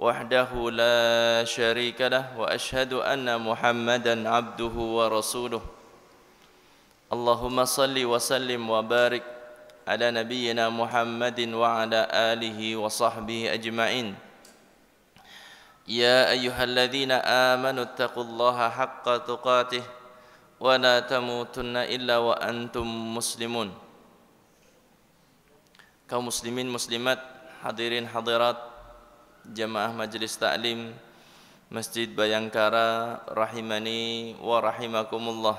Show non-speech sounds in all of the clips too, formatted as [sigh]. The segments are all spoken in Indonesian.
وحده لا شريك له وأشهد أن محمدا عبده ورسوله اللهم صل وسلم وبارك على نبينا محمد وعلى آله وصحبه أجمعين يا أيها الذين آمنوا اتقوا الله حق تقاته ولا تموتن إلا وأنتم مسلمون كمسلمين مسلمات حضرين حضرات jemaah majlis taklim Masjid Bayangkara rahimani wa rahimakumullah.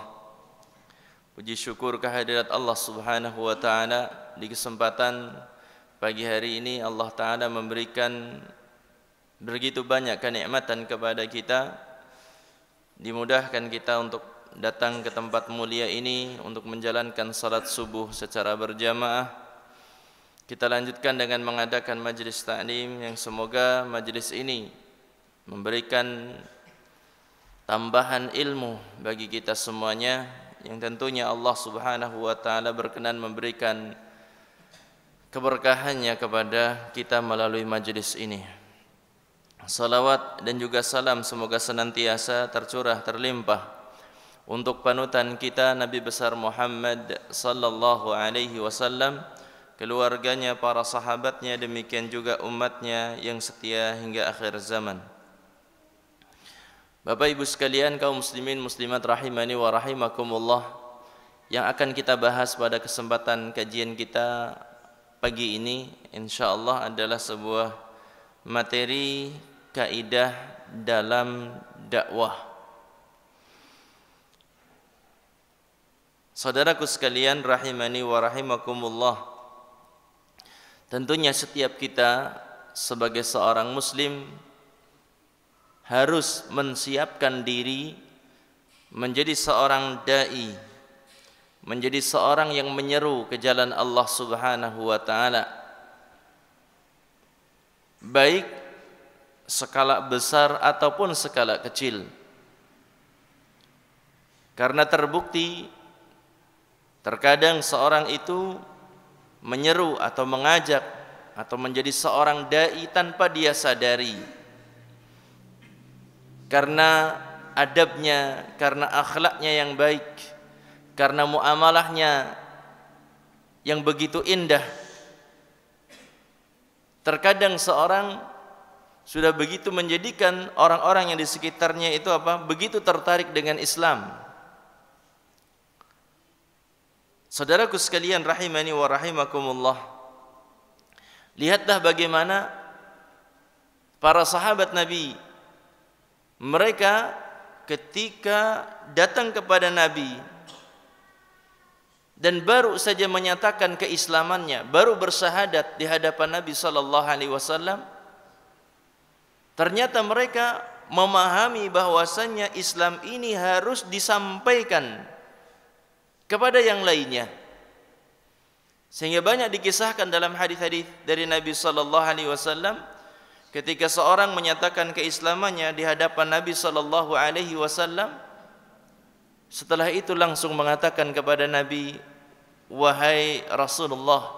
Puji syukur kehadirat Allah Subhanahu wa taala di kesempatan pagi hari ini Allah taala memberikan begitu banyak kenikmatan kepada kita dimudahkan kita untuk datang ke tempat mulia ini untuk menjalankan salat subuh secara berjamaah Kita lanjutkan dengan mengadakan majlis taklim yang semoga majlis ini memberikan tambahan ilmu bagi kita semuanya yang tentunya Allah Subhanahu wa taala berkenan memberikan keberkahannya kepada kita melalui majlis ini. Salawat dan juga salam semoga senantiasa tercurah terlimpah untuk panutan kita Nabi besar Muhammad sallallahu alaihi wasallam keluarganya, para sahabatnya, demikian juga umatnya yang setia hingga akhir zaman. Bapak Ibu sekalian kaum muslimin muslimat rahimani wa rahimakumullah yang akan kita bahas pada kesempatan kajian kita pagi ini insyaallah adalah sebuah materi kaidah dalam dakwah. Saudaraku sekalian rahimani wa rahimakumullah Tentunya setiap kita sebagai seorang muslim harus menyiapkan diri menjadi seorang dai, menjadi seorang yang menyeru ke jalan Allah Subhanahu wa taala. Baik skala besar ataupun skala kecil. Karena terbukti terkadang seorang itu menyeru atau mengajak atau menjadi seorang dai tanpa dia sadari karena adabnya, karena akhlaknya yang baik, karena muamalahnya yang begitu indah. Terkadang seorang sudah begitu menjadikan orang-orang yang di sekitarnya itu apa? Begitu tertarik dengan Islam Saudaraku sekalian rahimani wa rahimakumullah. Lihatlah bagaimana para sahabat Nabi mereka ketika datang kepada Nabi dan baru saja menyatakan keislamannya, baru bersahadat di hadapan Nabi sallallahu alaihi wasallam, ternyata mereka memahami bahwasannya Islam ini harus disampaikan kepada yang lainnya. Sehingga banyak dikisahkan dalam hadis-hadis dari Nabi sallallahu alaihi wasallam ketika seorang menyatakan keislamannya di hadapan Nabi sallallahu alaihi wasallam setelah itu langsung mengatakan kepada Nabi wahai Rasulullah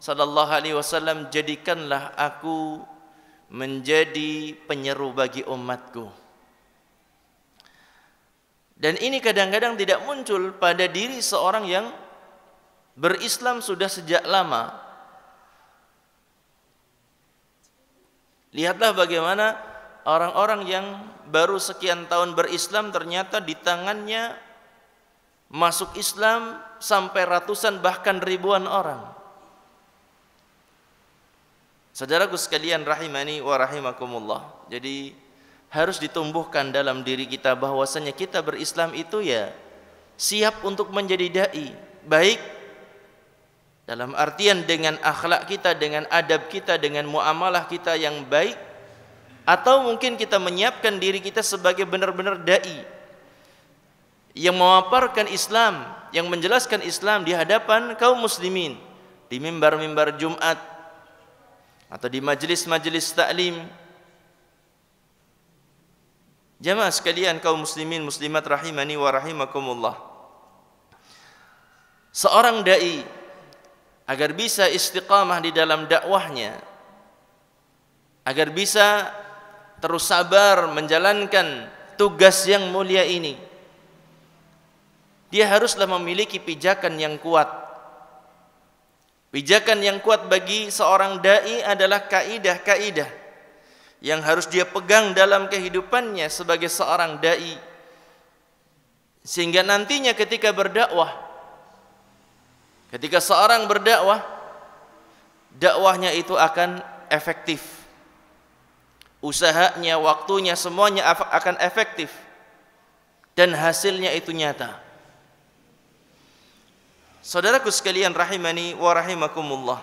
sallallahu alaihi wasallam jadikanlah aku menjadi penyeru bagi umatku. Dan ini kadang-kadang tidak muncul pada diri seorang yang berislam sudah sejak lama. Lihatlah bagaimana orang-orang yang baru sekian tahun berislam ternyata di tangannya masuk Islam sampai ratusan bahkan ribuan orang. Saudaraku sekalian rahimani wa rahimakumullah. Jadi harus ditumbuhkan dalam diri kita bahwasanya kita berislam itu ya siap untuk menjadi dai baik dalam artian dengan akhlak kita dengan adab kita dengan muamalah kita yang baik atau mungkin kita menyiapkan diri kita sebagai benar-benar dai yang memaparkan Islam yang menjelaskan Islam di hadapan kaum muslimin di mimbar-mimbar Jumat atau di majelis-majelis taklim Jamaah sekalian kaum muslimin muslimat rahimani wa rahimakumullah. Seorang dai agar bisa istiqamah di dalam dakwahnya, agar bisa terus sabar menjalankan tugas yang mulia ini. Dia haruslah memiliki pijakan yang kuat. Pijakan yang kuat bagi seorang dai adalah kaidah-kaidah yang harus dia pegang dalam kehidupannya sebagai seorang dai sehingga nantinya ketika berdakwah ketika seorang berdakwah dakwahnya itu akan efektif usahanya waktunya semuanya akan efektif dan hasilnya itu nyata Saudaraku sekalian rahimani wa rahimakumullah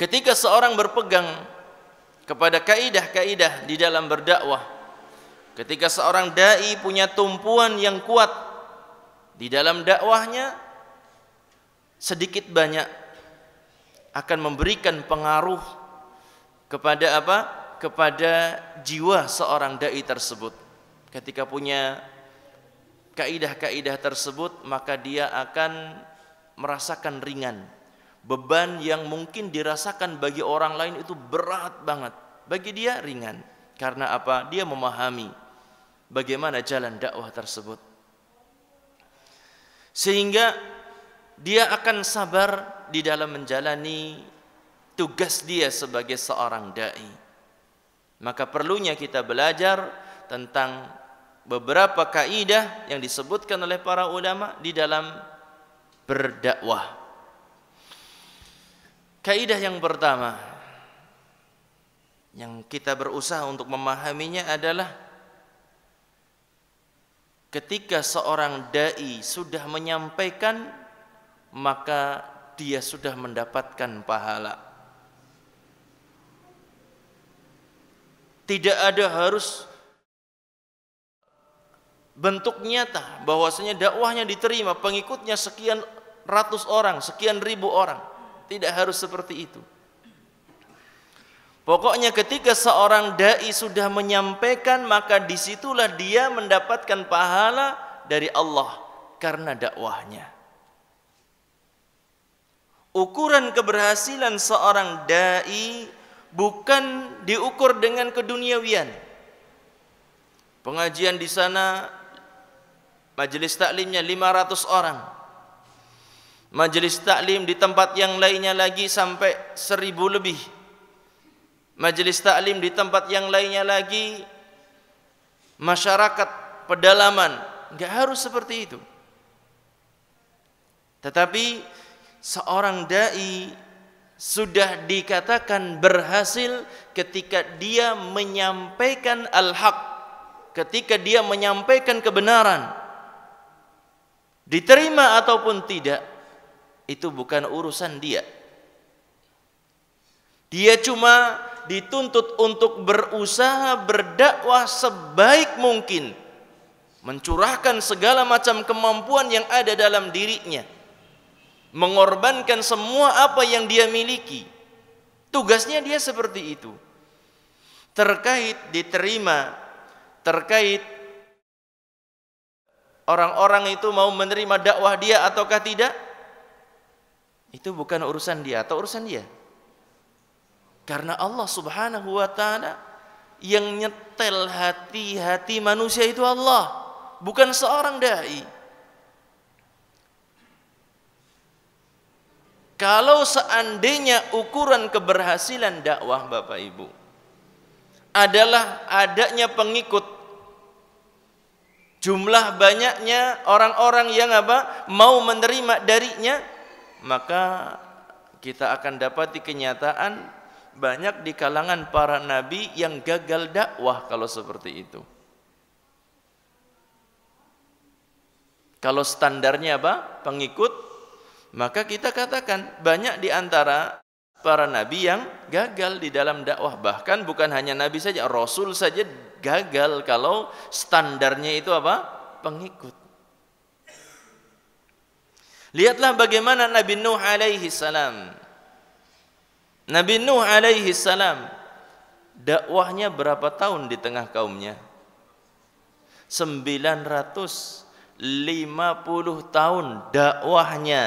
ketika seorang berpegang kepada kaidah-kaidah di dalam berdakwah. Ketika seorang dai punya tumpuan yang kuat di dalam dakwahnya sedikit banyak akan memberikan pengaruh kepada apa? kepada jiwa seorang dai tersebut. Ketika punya kaidah-kaidah tersebut, maka dia akan merasakan ringan beban yang mungkin dirasakan bagi orang lain itu berat banget. Bagi dia ringan. Karena apa? Dia memahami bagaimana jalan dakwah tersebut. Sehingga dia akan sabar di dalam menjalani tugas dia sebagai seorang dai. Maka perlunya kita belajar tentang beberapa kaidah yang disebutkan oleh para ulama di dalam berdakwah. Kaidah yang pertama yang kita berusaha untuk memahaminya adalah ketika seorang dai sudah menyampaikan maka dia sudah mendapatkan pahala. Tidak ada harus bentuk nyata bahwasanya dakwahnya diterima, pengikutnya sekian ratus orang, sekian ribu orang. Tidak harus seperti itu. Pokoknya ketika seorang dai sudah menyampaikan maka disitulah dia mendapatkan pahala dari Allah karena dakwahnya. Ukuran keberhasilan seorang dai bukan diukur dengan keduniawian. Pengajian di sana majelis taklimnya 500 orang majelis taklim di tempat yang lainnya lagi sampai seribu lebih majelis taklim di tempat yang lainnya lagi masyarakat pedalaman nggak harus seperti itu tetapi seorang dai sudah dikatakan berhasil ketika dia menyampaikan al-haq ketika dia menyampaikan kebenaran diterima ataupun tidak itu bukan urusan dia. Dia cuma dituntut untuk berusaha berdakwah sebaik mungkin, mencurahkan segala macam kemampuan yang ada dalam dirinya, mengorbankan semua apa yang dia miliki. Tugasnya dia seperti itu. Terkait diterima, terkait orang-orang itu mau menerima dakwah dia ataukah tidak, itu bukan urusan dia atau urusan dia. Karena Allah Subhanahu wa taala yang nyetel hati-hati manusia itu Allah, bukan seorang dai. Kalau seandainya ukuran keberhasilan dakwah Bapak Ibu adalah adanya pengikut jumlah banyaknya orang-orang yang apa mau menerima darinya maka kita akan dapati kenyataan banyak di kalangan para nabi yang gagal dakwah kalau seperti itu. Kalau standarnya apa? Pengikut. Maka kita katakan banyak di antara para nabi yang gagal di dalam dakwah. Bahkan bukan hanya nabi saja, rasul saja gagal kalau standarnya itu apa? Pengikut. Lihatlah bagaimana Nabi Nuh alaihi salam. Nabi Nuh alaihi salam dakwahnya berapa tahun di tengah kaumnya? 950 tahun dakwahnya.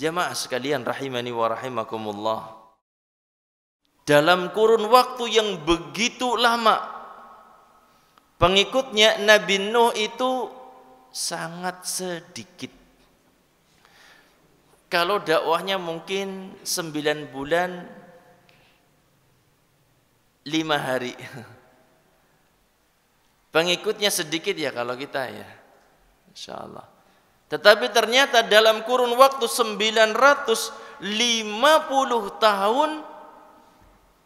Jamaah sekalian rahimani wa rahimakumullah dalam kurun waktu yang begitu lama pengikutnya Nabi Nuh itu sangat sedikit kalau dakwahnya mungkin sembilan bulan lima hari [laughs] pengikutnya sedikit ya kalau kita ya Insya Allah tetapi ternyata dalam kurun waktu 950 tahun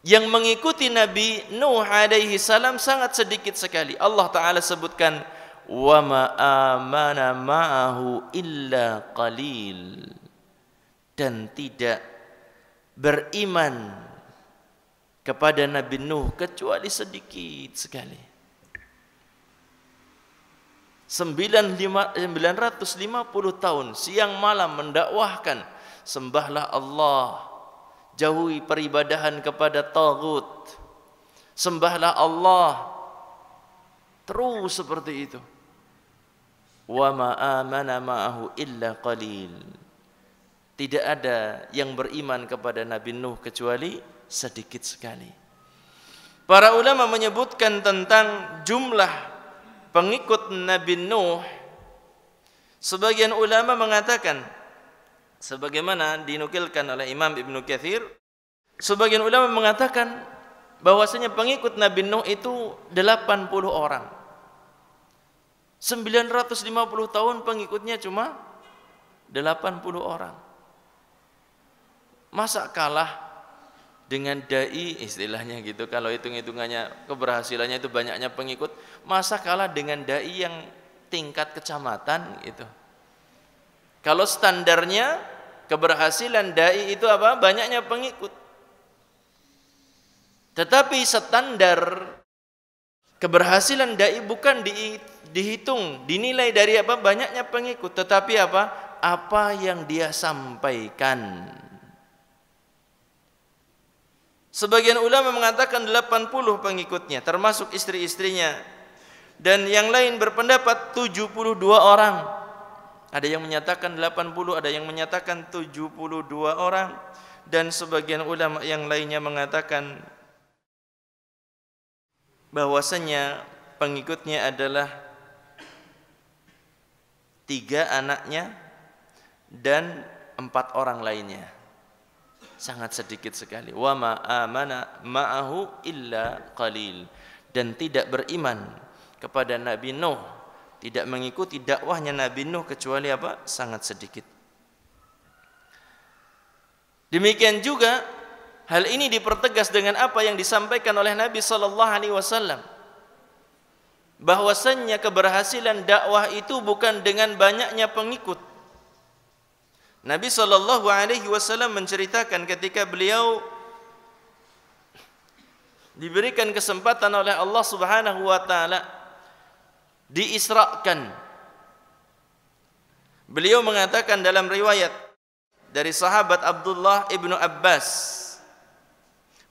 yang mengikuti Nabi Nuh alaihi salam sangat sedikit sekali. Allah Ta'ala sebutkan, وَمَا آمَنَ maahu illa qalil Dan tidak beriman kepada Nabi Nuh kecuali sedikit sekali. 950 tahun siang malam mendakwahkan sembahlah Allah jauhi peribadahan kepada tagut sembahlah Allah terus seperti itu wa ma amana ma'ahu illa qalil tidak ada yang beriman kepada Nabi Nuh kecuali sedikit sekali. Para ulama menyebutkan tentang jumlah pengikut Nabi Nuh. Sebagian ulama mengatakan sebagaimana dinukilkan oleh Imam Ibnu Katsir sebagian ulama mengatakan bahwasanya pengikut Nabi Nuh itu 80 orang 950 tahun pengikutnya cuma 80 orang masa kalah dengan dai istilahnya gitu kalau hitung-hitungannya keberhasilannya itu banyaknya pengikut masa kalah dengan dai yang tingkat kecamatan gitu kalau standarnya keberhasilan dai itu apa? Banyaknya pengikut. Tetapi standar keberhasilan dai bukan di, dihitung, dinilai dari apa? Banyaknya pengikut, tetapi apa? Apa yang dia sampaikan. Sebagian ulama mengatakan 80 pengikutnya termasuk istri-istrinya. Dan yang lain berpendapat 72 orang. Ada yang menyatakan 80, ada yang menyatakan 72 orang dan sebagian ulama yang lainnya mengatakan bahwasanya pengikutnya adalah tiga anaknya dan empat orang lainnya. Sangat sedikit sekali. Wa ma amana ma'ahu illa qalil. Dan tidak beriman kepada Nabi Nuh tidak mengikuti dakwahnya Nabi Nuh kecuali apa? sangat sedikit. Demikian juga hal ini dipertegas dengan apa yang disampaikan oleh Nabi sallallahu alaihi wasallam bahwasannya keberhasilan dakwah itu bukan dengan banyaknya pengikut. Nabi sallallahu alaihi wasallam menceritakan ketika beliau diberikan kesempatan oleh Allah Subhanahu wa taala diisrakan. Beliau mengatakan dalam riwayat dari sahabat Abdullah ibnu Abbas.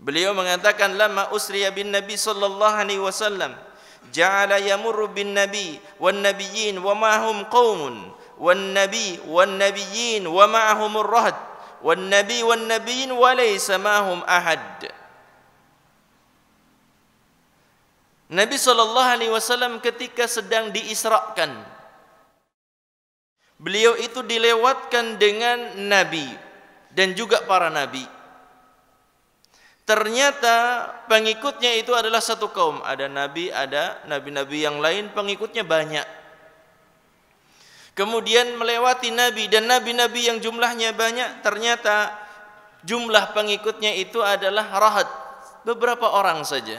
Beliau mengatakan lama usriya bin Nabi sallallahu alaihi wasallam ja'ala yamurru bin Nabi wan nabiyyin wa ma'hum qaumun wan nabi wan nabiyyin wa ma'hum ar-rahd wan nabi wan nabiyyin wa laysa hum ahad. Nabi sallallahu alaihi wasallam ketika sedang diisrakan beliau itu dilewatkan dengan nabi dan juga para nabi ternyata pengikutnya itu adalah satu kaum ada nabi ada nabi-nabi yang lain pengikutnya banyak kemudian melewati nabi dan nabi-nabi yang jumlahnya banyak ternyata jumlah pengikutnya itu adalah rahat beberapa orang saja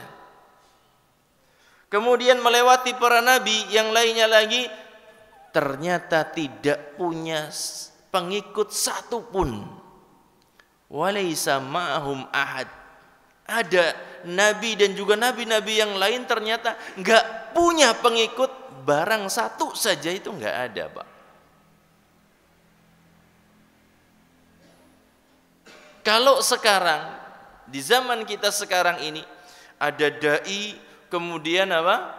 Kemudian melewati para nabi yang lainnya lagi ternyata tidak punya pengikut satupun. Walaisa ma'hum ahad. Ada nabi dan juga nabi-nabi yang lain ternyata nggak punya pengikut barang satu saja itu nggak ada, Pak. Kalau sekarang di zaman kita sekarang ini ada dai kemudian apa?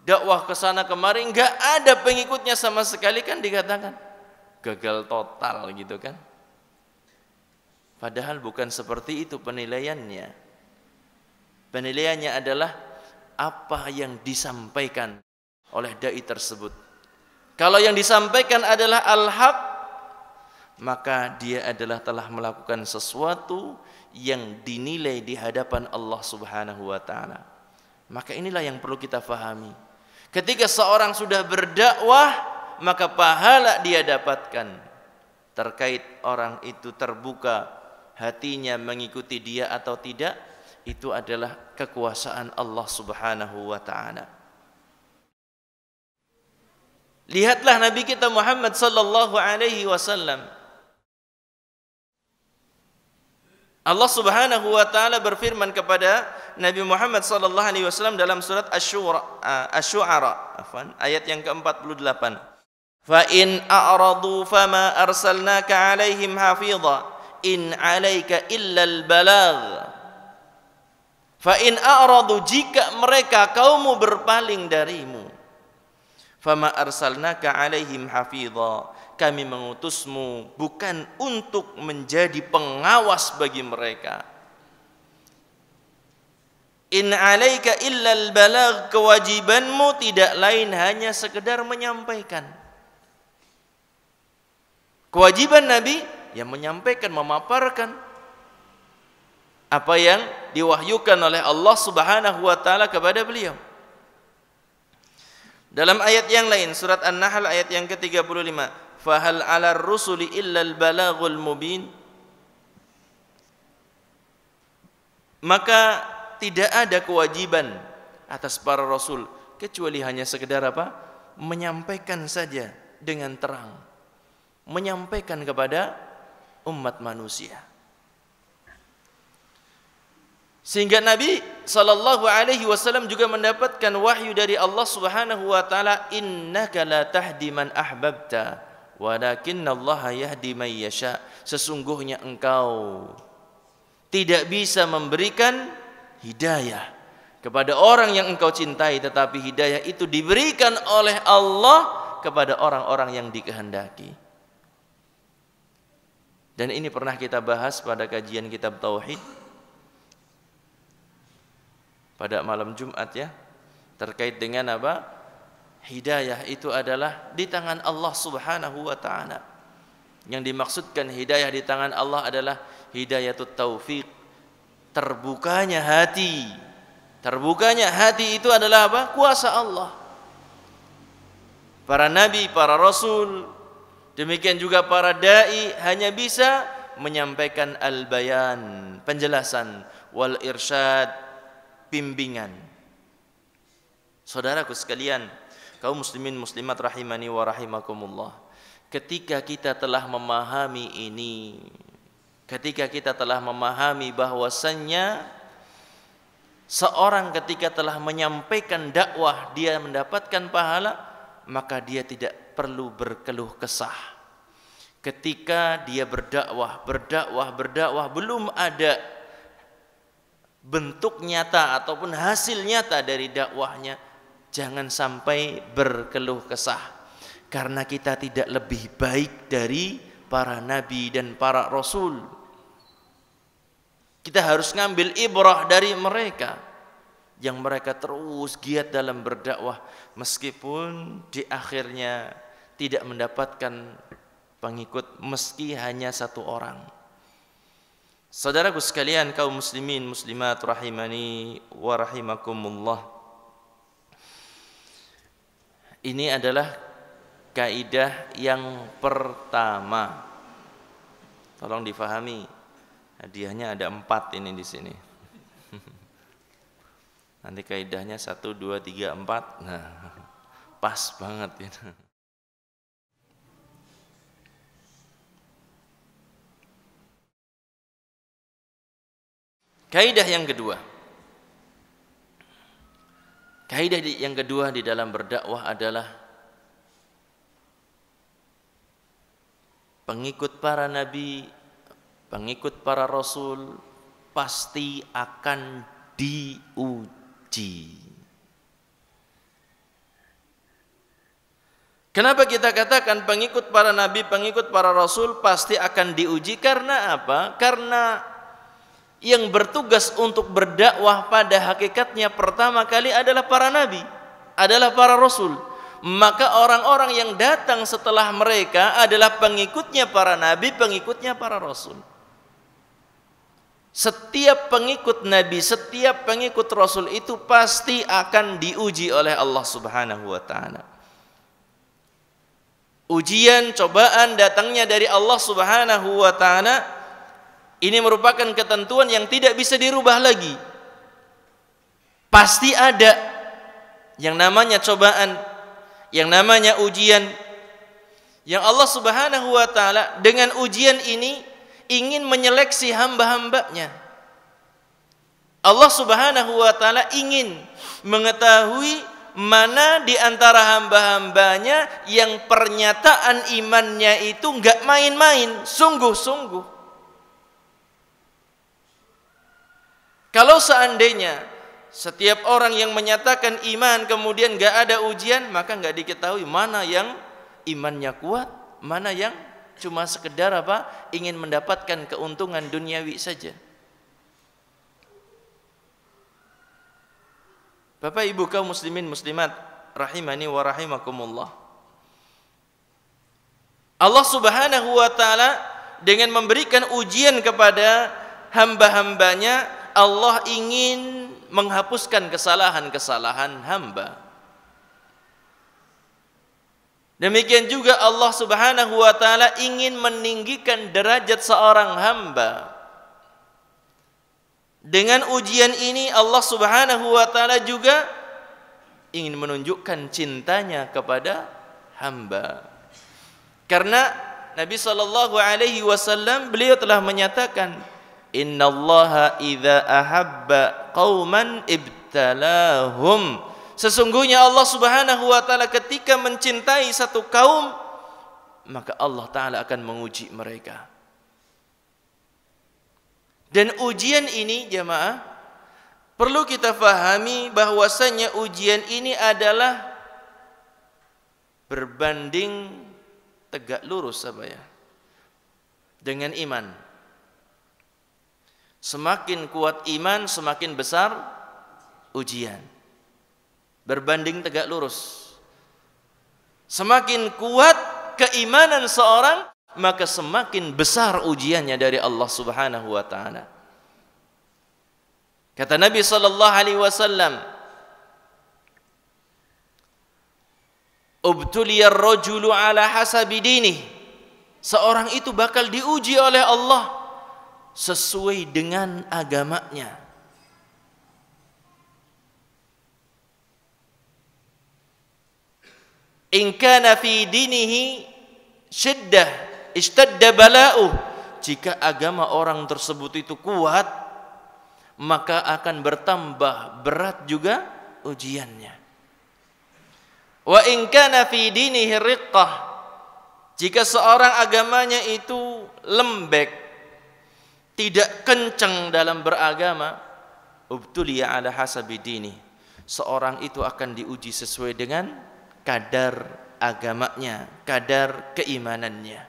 dakwah ke sana kemari nggak ada pengikutnya sama sekali kan dikatakan gagal total gitu kan padahal bukan seperti itu penilaiannya penilaiannya adalah apa yang disampaikan oleh dai tersebut kalau yang disampaikan adalah al-haq maka dia adalah telah melakukan sesuatu yang dinilai di hadapan Allah Subhanahu wa taala maka inilah yang perlu kita fahami. Ketika seorang sudah berdakwah, maka pahala dia dapatkan. Terkait orang itu terbuka hatinya mengikuti dia atau tidak, itu adalah kekuasaan Allah Subhanahu wa taala. Lihatlah Nabi kita Muhammad sallallahu alaihi wasallam Allah Subhanahu wa taala berfirman kepada Nabi Muhammad sallallahu alaihi wasallam dalam surat Asy-Syura Asy-Syu'ara ayat yang ke-48. Fa in a'radu fama arsalnaka alaihim hafiza in 'alaika illa al balagh. Fa in a'radu jika mereka kaummu berpaling darimu fama arsalnaka alaihim hafiza kami mengutusmu bukan untuk menjadi pengawas bagi mereka. In alaika illal balagh kewajibanmu tidak lain hanya sekedar menyampaikan. Kewajiban Nabi yang menyampaikan, memaparkan apa yang diwahyukan oleh Allah Subhanahu wa taala kepada beliau. Dalam ayat yang lain surat An-Nahl ayat yang ke-35 fahal ala rusuli illa al-balaghul mubin maka tidak ada kewajiban atas para rasul kecuali hanya sekedar apa menyampaikan saja dengan terang menyampaikan kepada umat manusia sehingga Nabi sallallahu alaihi wasallam juga mendapatkan wahyu dari Allah Subhanahu wa taala innaka la tahdi man ahbabta Walakinnallaha yahdi may yasha. Sesungguhnya engkau tidak bisa memberikan hidayah kepada orang yang engkau cintai tetapi hidayah itu diberikan oleh Allah kepada orang-orang yang dikehendaki. Dan ini pernah kita bahas pada kajian kitab tauhid pada malam Jumat ya terkait dengan apa? Hidayah itu adalah di tangan Allah Subhanahu wa taala. Yang dimaksudkan hidayah di tangan Allah adalah hidayatut taufik. Terbukanya hati. Terbukanya hati itu adalah apa? Kuasa Allah. Para nabi, para rasul, demikian juga para dai hanya bisa menyampaikan al-bayan, penjelasan wal irsyad, bimbingan. Saudaraku sekalian, kaum muslimin muslimat rahimani wa rahimakumullah. Ketika kita telah memahami ini, ketika kita telah memahami bahwasannya seorang ketika telah menyampaikan dakwah dia mendapatkan pahala, maka dia tidak perlu berkeluh kesah. Ketika dia berdakwah, berdakwah, berdakwah belum ada bentuk nyata ataupun hasil nyata dari dakwahnya jangan sampai berkeluh kesah karena kita tidak lebih baik dari para nabi dan para rasul kita harus ngambil ibrah dari mereka yang mereka terus giat dalam berdakwah meskipun di akhirnya tidak mendapatkan pengikut meski hanya satu orang Saudaraku sekalian kaum muslimin muslimat rahimani wa rahimakumullah ini adalah kaidah yang pertama. Tolong difahami. Hadiahnya ada empat ini di sini. [laughs] Nanti kaidahnya satu, dua, tiga, empat. Nah, pas banget ini. Kaidah yang kedua. Kaidah yang kedua di dalam berdakwah adalah pengikut para nabi, pengikut para rasul pasti akan diuji. Kenapa kita katakan pengikut para nabi, pengikut para rasul pasti akan diuji? Karena apa? Karena yang bertugas untuk berdakwah pada hakikatnya pertama kali adalah para nabi, adalah para rasul. Maka orang-orang yang datang setelah mereka adalah pengikutnya para nabi, pengikutnya para rasul. Setiap pengikut nabi, setiap pengikut rasul itu pasti akan diuji oleh Allah Subhanahu wa taala. Ujian, cobaan datangnya dari Allah Subhanahu wa taala ini merupakan ketentuan yang tidak bisa dirubah lagi. Pasti ada yang namanya cobaan, yang namanya ujian. Yang Allah Subhanahu wa taala dengan ujian ini ingin menyeleksi hamba-hambanya. Allah Subhanahu wa taala ingin mengetahui mana di antara hamba-hambanya yang pernyataan imannya itu nggak main-main, sungguh-sungguh. Kalau seandainya setiap orang yang menyatakan iman kemudian nggak ada ujian, maka nggak diketahui mana yang imannya kuat, mana yang cuma sekedar apa ingin mendapatkan keuntungan duniawi saja. Bapak Ibu kaum muslimin muslimat rahimani wa rahimakumullah. Allah Subhanahu wa taala dengan memberikan ujian kepada hamba-hambanya Allah ingin menghapuskan kesalahan-kesalahan hamba. Demikian juga Allah Subhanahu wa taala ingin meninggikan derajat seorang hamba. Dengan ujian ini Allah Subhanahu wa taala juga ingin menunjukkan cintanya kepada hamba. Karena Nabi sallallahu alaihi wasallam beliau telah menyatakan Inna Allah idza ahabba qauman ibtalahum sesungguhnya Allah Subhanahu wa taala ketika mencintai satu kaum maka Allah taala akan menguji mereka dan ujian ini jemaah perlu kita fahami bahwasanya ujian ini adalah berbanding tegak lurus apa ya dengan iman Semakin kuat iman, semakin besar ujian. Berbanding tegak lurus. Semakin kuat keimanan seorang, maka semakin besar ujiannya dari Allah Subhanahu wa taala. Kata Nabi sallallahu alaihi wasallam, "Ubtuliya ar-rajulu ala hasabi dinih." Seorang itu bakal diuji oleh Allah sesuai dengan agamanya. In kana fi dinihi syiddah istadda bala'u Jika agama orang tersebut itu kuat, maka akan bertambah berat juga ujiannya. Wa in kana fi dinihi riqqah. Jika seorang agamanya itu lembek, tidak kencang dalam beragama ubtuliya ala hasabi dini seorang itu akan diuji sesuai dengan kadar agamanya kadar keimanannya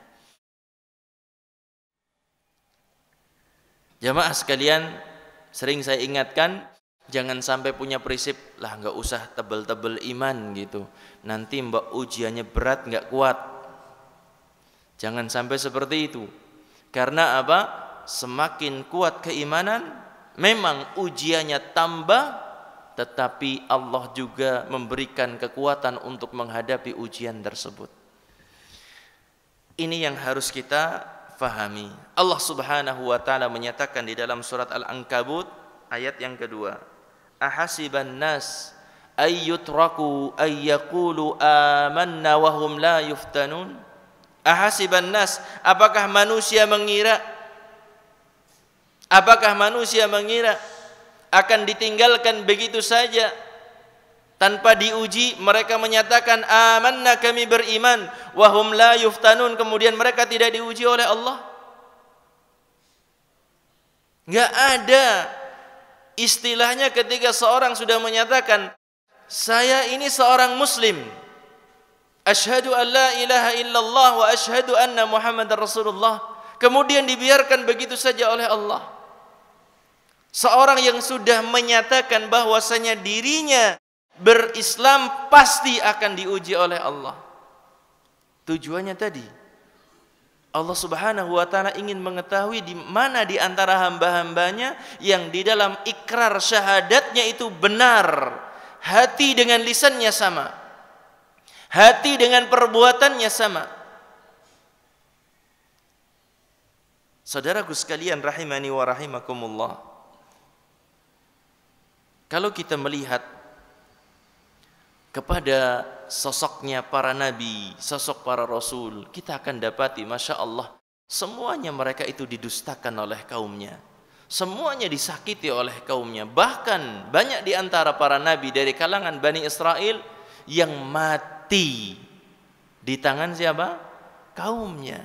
jamaah sekalian sering saya ingatkan jangan sampai punya prinsip lah nggak usah tebel-tebel iman gitu nanti mbak ujiannya berat nggak kuat jangan sampai seperti itu karena apa semakin kuat keimanan, memang ujiannya tambah, tetapi Allah juga memberikan kekuatan untuk menghadapi ujian tersebut. Ini yang harus kita fahami. Allah Subhanahu wa taala menyatakan di dalam surat Al-Ankabut ayat yang kedua. Ahasiban nas ayyutraku ayyakulu amanna wahum la yuftanun? Ahasiban nas, apakah manusia mengira Apakah manusia mengira akan ditinggalkan begitu saja tanpa diuji mereka menyatakan amanna kami beriman wahum la yuftanun kemudian mereka tidak diuji oleh Allah enggak ada istilahnya ketika seorang sudah menyatakan saya ini seorang muslim asyhadu an la ilaha illallah wa asyhadu anna muhammadar rasulullah kemudian dibiarkan begitu saja oleh Allah Seorang yang sudah menyatakan bahwasanya dirinya berislam pasti akan diuji oleh Allah. Tujuannya tadi Allah Subhanahu wa taala ingin mengetahui di mana di antara hamba-hambanya yang di dalam ikrar syahadatnya itu benar, hati dengan lisannya sama, hati dengan perbuatannya sama. Saudaraku sekalian rahimani wa rahimakumullah. Kalau kita melihat kepada sosoknya para nabi, sosok para rasul, kita akan dapati Masya Allah semuanya mereka itu didustakan oleh kaumnya. Semuanya disakiti oleh kaumnya. Bahkan banyak di antara para nabi dari kalangan Bani Israel yang mati di tangan siapa? Kaumnya.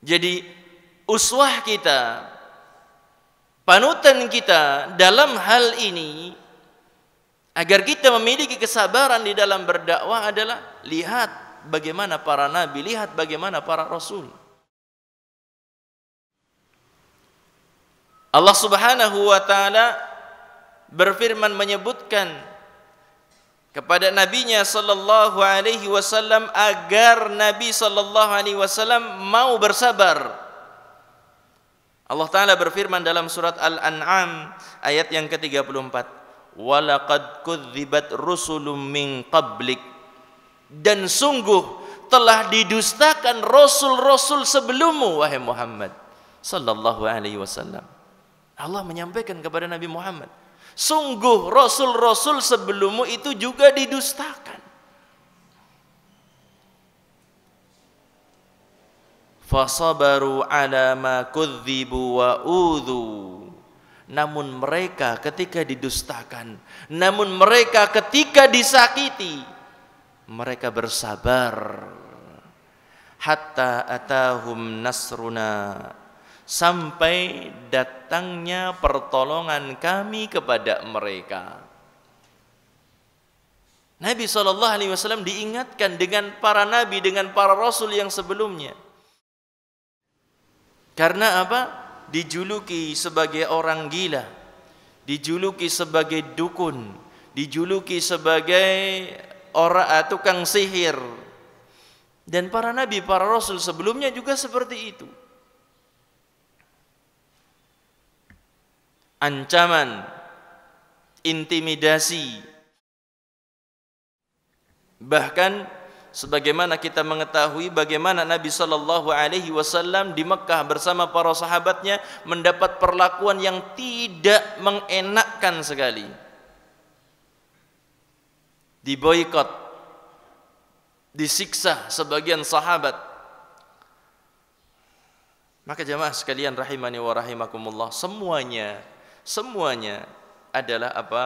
Jadi uswah kita panutan kita dalam hal ini agar kita memiliki kesabaran di dalam berdakwah adalah lihat bagaimana para nabi, lihat bagaimana para rasul. Allah Subhanahu wa taala berfirman menyebutkan kepada nabinya sallallahu alaihi wasallam agar nabi sallallahu alaihi wasallam mau bersabar Allah Ta'ala berfirman dalam surat Al-An'am ayat yang ke-34 walaqad kudzibat rusulum min qablik dan sungguh telah didustakan rasul-rasul sebelummu wahai Muhammad sallallahu alaihi wasallam Allah menyampaikan kepada Nabi Muhammad sungguh rasul-rasul sebelummu itu juga didustakan fasabaru ala ma kudzibu wa udhu namun mereka ketika didustakan namun mereka ketika disakiti mereka bersabar hatta atahum nasruna sampai datangnya pertolongan kami kepada mereka Nabi saw diingatkan dengan para nabi dengan para rasul yang sebelumnya karena apa? Dijuluki sebagai orang gila, dijuluki sebagai dukun, dijuluki sebagai orang ah, tukang sihir. Dan para nabi, para rasul sebelumnya juga seperti itu. Ancaman, intimidasi, bahkan sebagaimana kita mengetahui bagaimana Nabi Shallallahu Alaihi Wasallam di Mekah bersama para sahabatnya mendapat perlakuan yang tidak mengenakkan sekali diboykot disiksa sebagian sahabat maka jemaah sekalian rahimani wa rahimakumullah semuanya semuanya adalah apa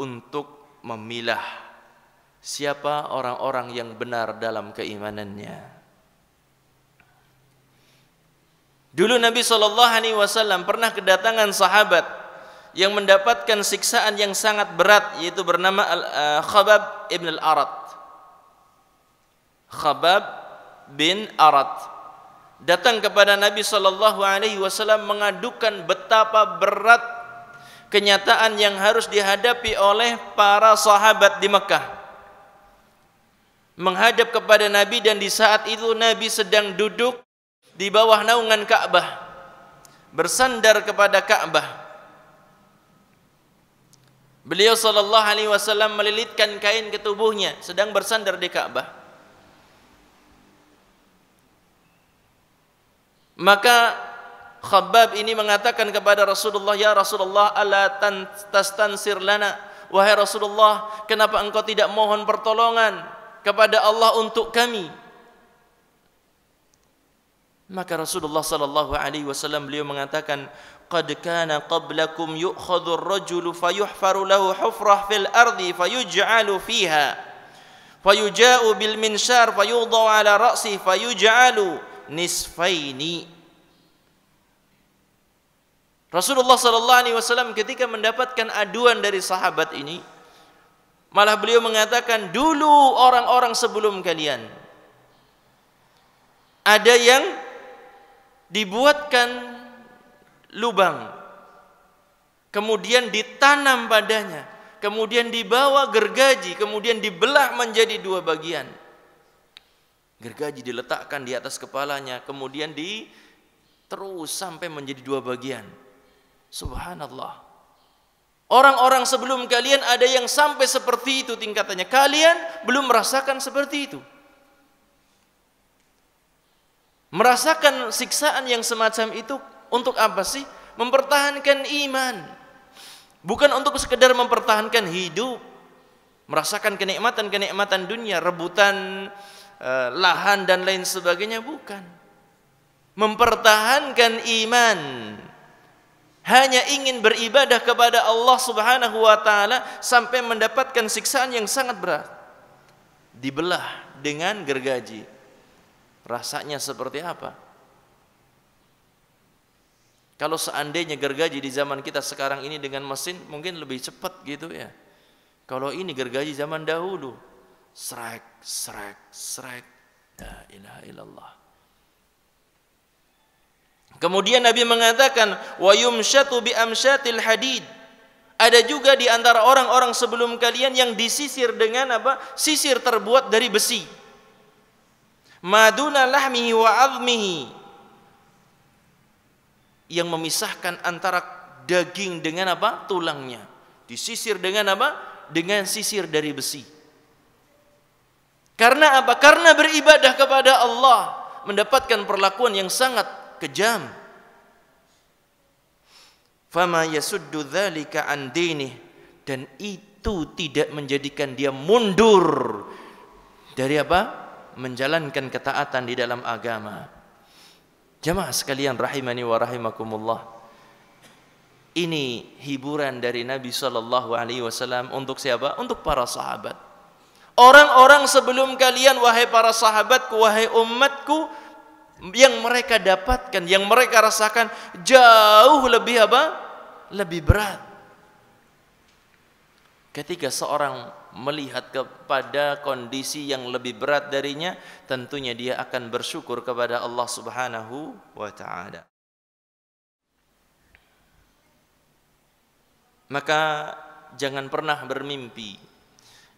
untuk memilah siapa orang-orang yang benar dalam keimanannya. Dulu Nabi Shallallahu Alaihi Wasallam pernah kedatangan sahabat yang mendapatkan siksaan yang sangat berat yaitu bernama Al eh, Khabab ibn al Arad. Khabab bin Arad datang kepada Nabi Shallallahu Alaihi Wasallam mengadukan betapa berat kenyataan yang harus dihadapi oleh para sahabat di Mekah. menghadap kepada Nabi dan di saat itu Nabi sedang duduk di bawah naungan Ka'bah bersandar kepada Ka'bah Beliau sallallahu alaihi wasallam melilitkan kain ke tubuhnya sedang bersandar di Ka'bah Maka Khabbab ini mengatakan kepada Rasulullah ya Rasulullah ala tastansir lana wahai Rasulullah kenapa engkau tidak mohon pertolongan kepada Allah untuk kami maka Rasulullah sallallahu alaihi wasallam beliau mengatakan qad kana qablakum yu'khadhu ar-rajulu fayuhfaru lahu hufrah fil ardi fayuj'alu fiha fayuja'u bil minshar fayudha'u ala ra'si fayuj'alu nisfaini Rasulullah sallallahu alaihi wasallam ketika mendapatkan aduan dari sahabat ini Malah beliau mengatakan dulu orang-orang sebelum kalian ada yang dibuatkan lubang kemudian ditanam padanya kemudian dibawa gergaji kemudian dibelah menjadi dua bagian gergaji diletakkan di atas kepalanya kemudian di terus sampai menjadi dua bagian subhanallah Orang-orang sebelum kalian ada yang sampai seperti itu tingkatannya. Kalian belum merasakan seperti itu. Merasakan siksaan yang semacam itu untuk apa sih? Mempertahankan iman. Bukan untuk sekedar mempertahankan hidup. Merasakan kenikmatan-kenikmatan dunia, rebutan eh, lahan dan lain sebagainya bukan. Mempertahankan iman hanya ingin beribadah kepada Allah Subhanahu wa taala sampai mendapatkan siksaan yang sangat berat. Dibelah dengan gergaji. Rasanya seperti apa? Kalau seandainya gergaji di zaman kita sekarang ini dengan mesin mungkin lebih cepat gitu ya. Kalau ini gergaji zaman dahulu, srek srek srek. La ilaha illallah. Kemudian Nabi mengatakan wa yumsyatu bi amsyatil hadid. Ada juga di antara orang-orang sebelum kalian yang disisir dengan apa? Sisir terbuat dari besi. Maduna lahmihi wa azmihi. Yang memisahkan antara daging dengan apa? tulangnya. Disisir dengan apa? Dengan sisir dari besi. Karena apa? Karena beribadah kepada Allah mendapatkan perlakuan yang sangat kejam. Fama yasuddu dzalika an dinih dan itu tidak menjadikan dia mundur dari apa? menjalankan ketaatan di dalam agama. Jamaah sekalian rahimani wa rahimakumullah. Ini hiburan dari Nabi sallallahu alaihi wasallam untuk siapa? Untuk para sahabat. Orang-orang sebelum kalian wahai para sahabatku, wahai umatku, yang mereka dapatkan, yang mereka rasakan jauh lebih apa? Lebih berat. Ketika seorang melihat kepada kondisi yang lebih berat darinya, tentunya dia akan bersyukur kepada Allah Subhanahu wa taala. Maka jangan pernah bermimpi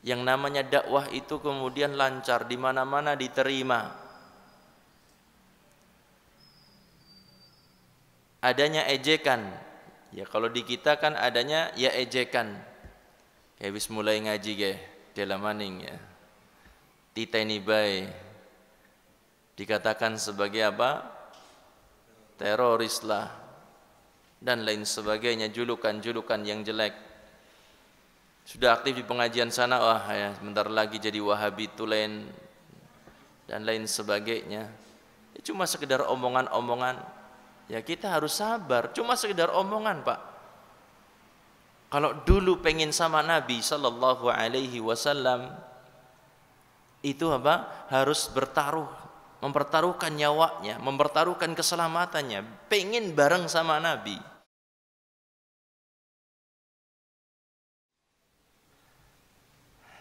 yang namanya dakwah itu kemudian lancar di mana-mana diterima adanya ejekan. Ya kalau di kita kan adanya ya ejekan. Ya habis mulai ngaji ge dalam maning ya. Titeni bay dikatakan sebagai apa? Teroris lah dan lain sebagainya julukan-julukan yang jelek. Sudah aktif di pengajian sana, wah oh, ya, sebentar lagi jadi Wahabi tulen dan lain sebagainya. Ya, cuma sekedar omongan-omongan Ya kita harus sabar. Cuma sekedar omongan pak. Kalau dulu pengen sama Nabi Shallallahu Alaihi Wasallam itu apa? Harus bertaruh, mempertaruhkan nyawanya, mempertaruhkan keselamatannya. Pengen bareng sama Nabi.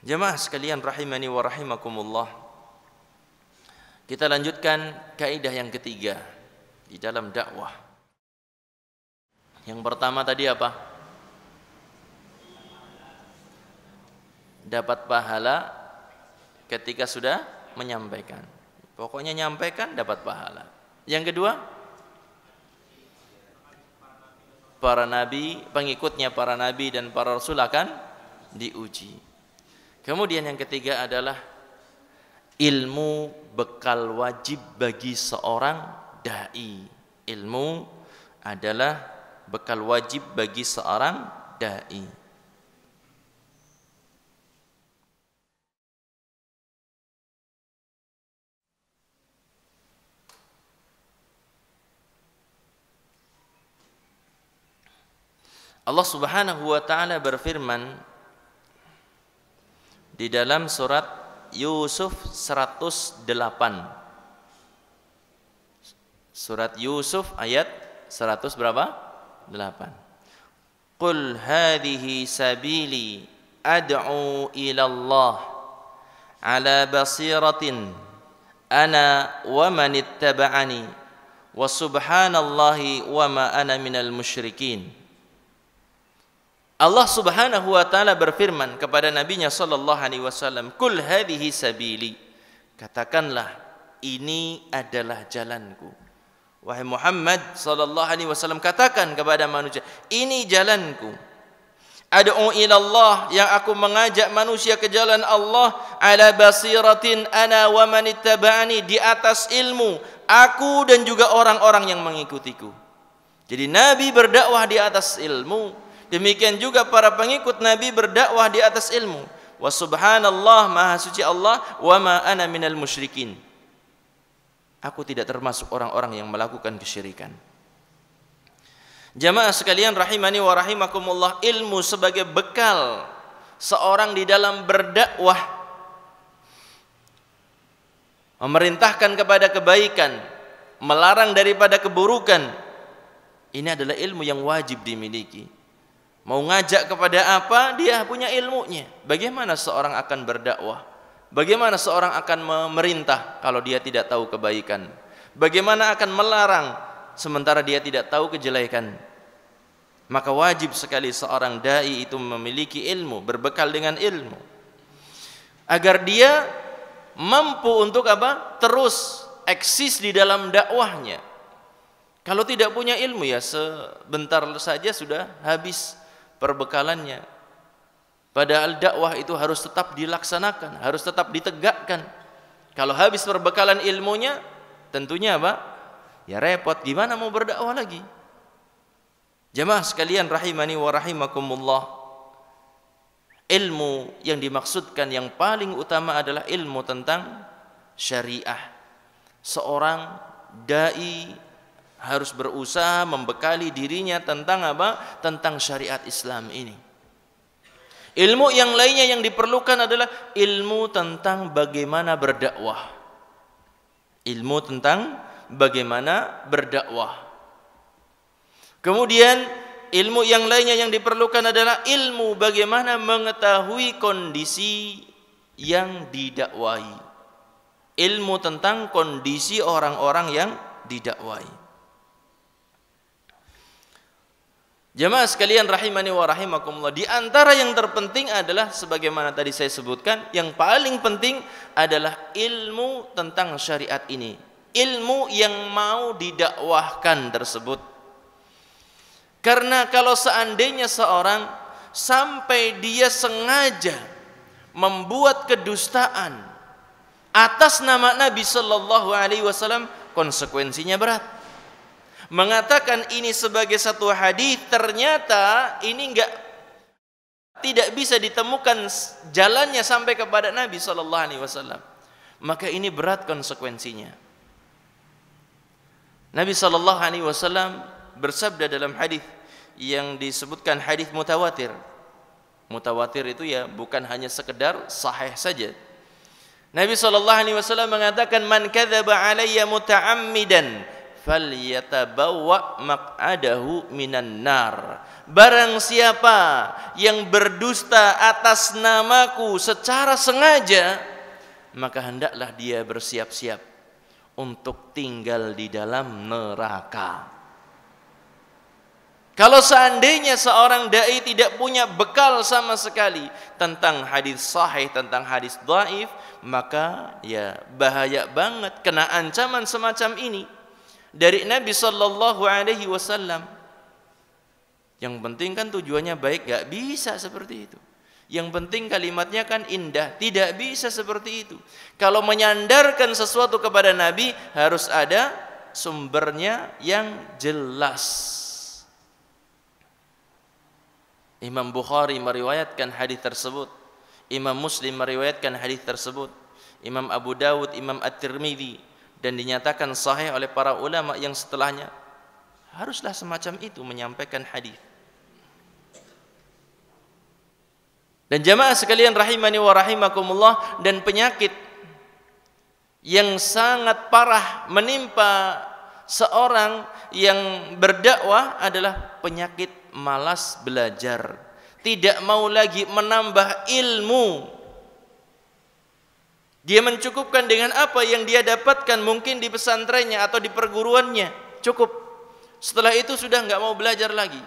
Jemaah sekalian rahimani wa rahimakumullah. Kita lanjutkan kaidah yang ketiga di dalam dakwah. Yang pertama tadi apa? Dapat pahala ketika sudah menyampaikan. Pokoknya nyampaikan dapat pahala. Yang kedua, para nabi, pengikutnya para nabi dan para rasul akan diuji. Kemudian yang ketiga adalah ilmu bekal wajib bagi seorang dai. Ilmu adalah bekal wajib bagi seorang dai. Allah Subhanahu wa taala berfirman di dalam surat Yusuf 108 Surat Yusuf ayat 100 berapa? 8. Qul hadhihi sabili ad'u ila Allah ala basiratin ana wa manittaba'ani wa subhanallahi wa ma ana minal musyrikin. Allah Subhanahu wa taala berfirman kepada nabinya sallallahu alaihi wasallam, "Kul hadhihi sabili." Katakanlah, ini adalah jalanku Wahai Muhammad sallallahu alaihi wasallam katakan kepada manusia, ini jalanku. Ada ila Allah yang aku mengajak manusia ke jalan Allah ala basiratin ana wa manittaba'ani di atas ilmu aku dan juga orang-orang yang mengikutiku. Jadi Nabi berdakwah di atas ilmu. Demikian juga para pengikut Nabi berdakwah di atas ilmu. Wa subhanallah maha suci Allah wa ma ana minal musyrikin. Aku tidak termasuk orang-orang yang melakukan kesyirikan. Jamaah sekalian rahimani wa rahimakumullah, ilmu sebagai bekal seorang di dalam berdakwah memerintahkan kepada kebaikan, melarang daripada keburukan. Ini adalah ilmu yang wajib dimiliki. Mau ngajak kepada apa? Dia punya ilmunya. Bagaimana seorang akan berdakwah? Bagaimana seorang akan memerintah kalau dia tidak tahu kebaikan? Bagaimana akan melarang sementara dia tidak tahu kejelekan? Maka wajib sekali seorang dai itu memiliki ilmu, berbekal dengan ilmu. Agar dia mampu untuk apa? Terus eksis di dalam dakwahnya. Kalau tidak punya ilmu ya sebentar saja sudah habis perbekalannya. Padahal dakwah itu harus tetap dilaksanakan, harus tetap ditegakkan. Kalau habis perbekalan ilmunya, tentunya apa? Ya repot, gimana mau berdakwah lagi? Jamaah sekalian rahimani wa rahimakumullah. Ilmu yang dimaksudkan yang paling utama adalah ilmu tentang syariah. Seorang dai harus berusaha membekali dirinya tentang apa? Tentang syariat Islam ini. Ilmu yang lainnya yang diperlukan adalah ilmu tentang bagaimana berdakwah. Ilmu tentang bagaimana berdakwah. Kemudian ilmu yang lainnya yang diperlukan adalah ilmu bagaimana mengetahui kondisi yang didakwai. Ilmu tentang kondisi orang-orang yang didakwai. Jemaah sekalian rahimani wa rahimakumullah. Di antara yang terpenting adalah sebagaimana tadi saya sebutkan, yang paling penting adalah ilmu tentang syariat ini. Ilmu yang mau didakwahkan tersebut. Karena kalau seandainya seorang sampai dia sengaja membuat kedustaan atas nama Nabi Shallallahu alaihi wasallam, konsekuensinya berat mengatakan ini sebagai satu hadis ternyata ini enggak tidak bisa ditemukan jalannya sampai kepada Nabi sallallahu alaihi wasallam maka ini berat konsekuensinya Nabi sallallahu alaihi wasallam bersabda dalam hadis yang disebutkan hadis mutawatir mutawatir itu ya bukan hanya sekedar sahih saja Nabi sallallahu alaihi wasallam mengatakan man kadzaba alayya muta'ammidan falyatabawwa maq'adahu minan nar barang siapa yang berdusta atas namaku secara sengaja maka hendaklah dia bersiap-siap untuk tinggal di dalam neraka kalau seandainya seorang dai tidak punya bekal sama sekali tentang hadis sahih, tentang hadis dhaif, maka ya bahaya banget kena ancaman semacam ini dari Nabi Sallallahu Alaihi Wasallam. Yang penting kan tujuannya baik, gak bisa seperti itu. Yang penting kalimatnya kan indah, tidak bisa seperti itu. Kalau menyandarkan sesuatu kepada Nabi harus ada sumbernya yang jelas. Imam Bukhari meriwayatkan hadis tersebut. Imam Muslim meriwayatkan hadis tersebut. Imam Abu Dawud, Imam At-Tirmidzi dan dinyatakan sahih oleh para ulama yang setelahnya haruslah semacam itu menyampaikan hadis dan jamaah sekalian rahimani wa rahimakumullah dan penyakit yang sangat parah menimpa seorang yang berdakwah adalah penyakit malas belajar tidak mau lagi menambah ilmu dia mencukupkan dengan apa yang dia dapatkan mungkin di pesantrennya atau di perguruannya. Cukup. Setelah itu sudah nggak mau belajar lagi.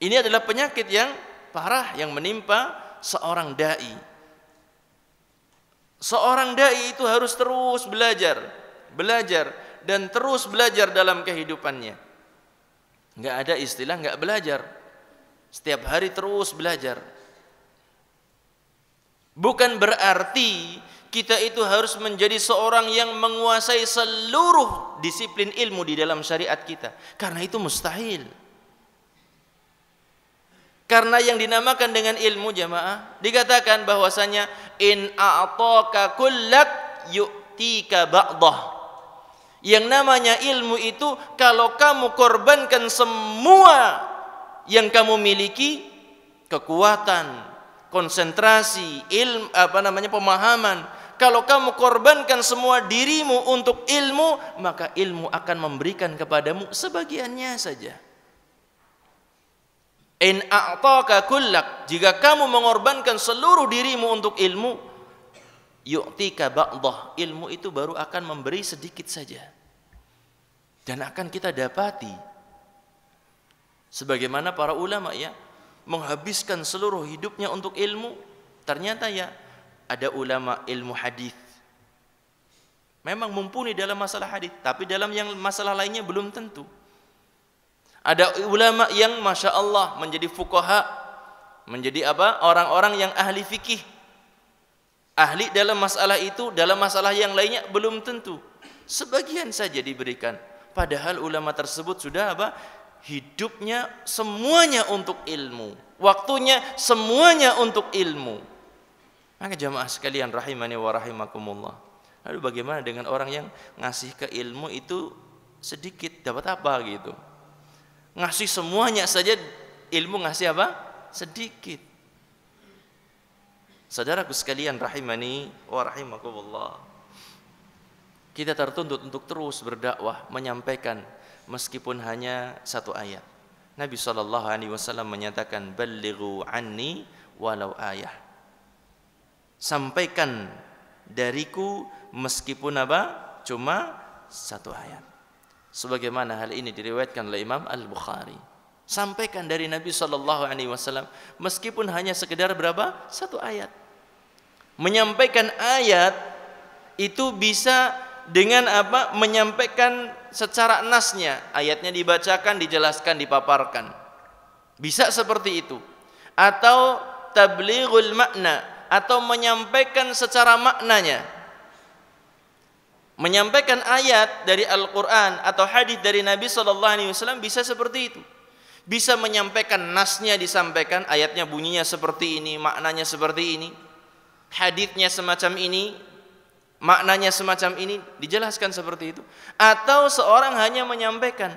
Ini adalah penyakit yang parah yang menimpa seorang dai. Seorang dai itu harus terus belajar, belajar dan terus belajar dalam kehidupannya. Nggak ada istilah nggak belajar. Setiap hari terus belajar, Bukan berarti kita itu harus menjadi seorang yang menguasai seluruh disiplin ilmu di dalam syariat kita. Karena itu mustahil. Karena yang dinamakan dengan ilmu jamaah dikatakan bahwasanya in a'taka kullak yu'tika ba'dah. Yang namanya ilmu itu kalau kamu korbankan semua yang kamu miliki, kekuatan, konsentrasi, ilmu apa namanya pemahaman. Kalau kamu korbankan semua dirimu untuk ilmu, maka ilmu akan memberikan kepadamu sebagiannya saja. In a'taka kullak, jika kamu mengorbankan seluruh dirimu untuk ilmu, yu'tika ba'dah, ilmu itu baru akan memberi sedikit saja. Dan akan kita dapati sebagaimana para ulama ya, menghabiskan seluruh hidupnya untuk ilmu ternyata ya ada ulama ilmu hadis memang mumpuni dalam masalah hadis tapi dalam yang masalah lainnya belum tentu ada ulama yang masya Allah menjadi fukaha menjadi apa orang-orang yang ahli fikih ahli dalam masalah itu dalam masalah yang lainnya belum tentu sebagian saja diberikan padahal ulama tersebut sudah apa hidupnya semuanya untuk ilmu, waktunya semuanya untuk ilmu. Maka jamaah sekalian rahimani wa rahimakumullah. Lalu bagaimana dengan orang yang ngasih ke ilmu itu sedikit dapat apa gitu? Ngasih semuanya saja ilmu ngasih apa? Sedikit. Saudaraku sekalian rahimani wa rahimakumullah. Kita tertuntut untuk terus berdakwah, menyampaikan meskipun hanya satu ayat. Nabi sallallahu Alaihi Wasallam menyatakan, "Balighu anni walau ayah." Sampaikan dariku meskipun apa? Cuma satu ayat. Sebagaimana hal ini diriwayatkan oleh Imam Al Bukhari. Sampaikan dari Nabi sallallahu Alaihi Wasallam meskipun hanya sekedar berapa satu ayat. Menyampaikan ayat itu bisa dengan apa menyampaikan secara nasnya ayatnya dibacakan dijelaskan dipaparkan bisa seperti itu atau tablighul makna atau menyampaikan secara maknanya menyampaikan ayat dari Al-Qur'an atau hadis dari Nabi sallallahu alaihi wasallam bisa seperti itu bisa menyampaikan nasnya disampaikan ayatnya bunyinya seperti ini maknanya seperti ini hadisnya semacam ini maknanya semacam ini dijelaskan seperti itu atau seorang hanya menyampaikan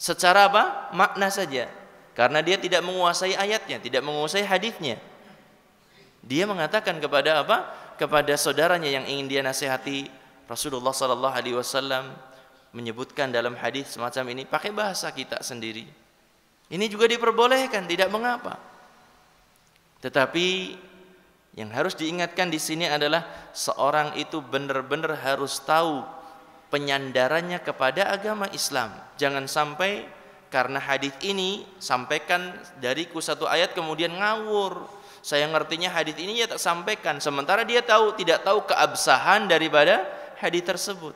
secara apa makna saja karena dia tidak menguasai ayatnya tidak menguasai hadisnya dia mengatakan kepada apa kepada saudaranya yang ingin dia nasihati Rasulullah Shallallahu Alaihi Wasallam menyebutkan dalam hadis semacam ini pakai bahasa kita sendiri ini juga diperbolehkan tidak mengapa tetapi yang harus diingatkan di sini adalah seorang itu benar-benar harus tahu penyandarannya kepada agama Islam. Jangan sampai karena hadis ini sampaikan dariku satu ayat kemudian ngawur. Saya ngertinya hadis ini ya tak sampaikan sementara dia tahu tidak tahu keabsahan daripada hadis tersebut.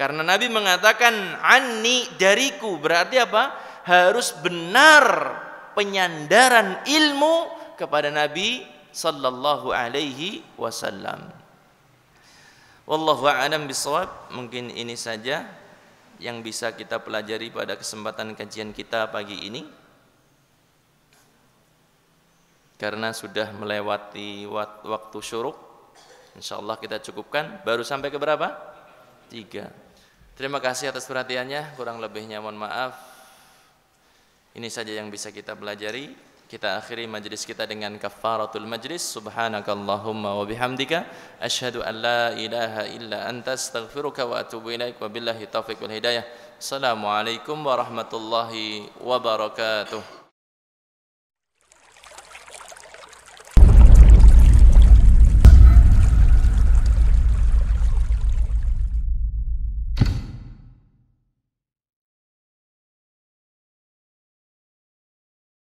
Karena Nabi mengatakan anni dariku berarti apa? Harus benar penyandaran ilmu kepada Nabi sallallahu alaihi wasallam. Wallahu a'lam bishawab. Mungkin ini saja yang bisa kita pelajari pada kesempatan kajian kita pagi ini. Karena sudah melewati waktu syuruk, insyaallah kita cukupkan. Baru sampai ke berapa? Tiga. Terima kasih atas perhatiannya. Kurang lebihnya mohon maaf. Ini saja yang bisa kita pelajari. kita akhiri majlis kita dengan kafaratul majlis subhanakallahumma wa bihamdika ashhadu an la ilaha illa anta astaghfiruka wa atubu ilaik wa billahi taufiq wal hidayah assalamualaikum warahmatullahi wabarakatuh